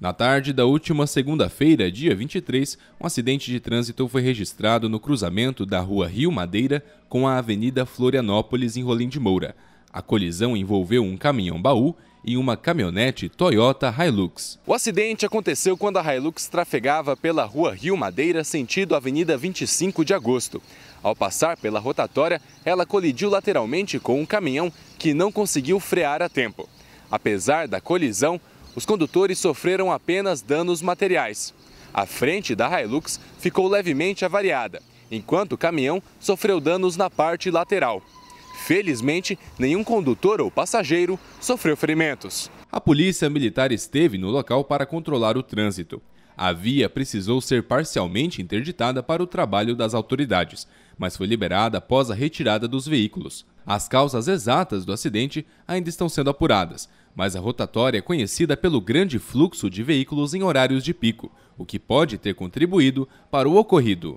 Na tarde da última segunda-feira, dia 23, um acidente de trânsito foi registrado no cruzamento da Rua Rio Madeira com a Avenida Florianópolis, em Rolim de Moura. A colisão envolveu um caminhão-baú e uma caminhonete Toyota Hilux. O acidente aconteceu quando a Hilux trafegava pela Rua Rio Madeira, sentido Avenida 25 de Agosto. Ao passar pela rotatória, ela colidiu lateralmente com um caminhão que não conseguiu frear a tempo. Apesar da colisão, os condutores sofreram apenas danos materiais. A frente da Hilux ficou levemente avariada, enquanto o caminhão sofreu danos na parte lateral. Felizmente, nenhum condutor ou passageiro sofreu ferimentos. A polícia militar esteve no local para controlar o trânsito. A via precisou ser parcialmente interditada para o trabalho das autoridades, mas foi liberada após a retirada dos veículos. As causas exatas do acidente ainda estão sendo apuradas, mas a rotatória é conhecida pelo grande fluxo de veículos em horários de pico, o que pode ter contribuído para o ocorrido.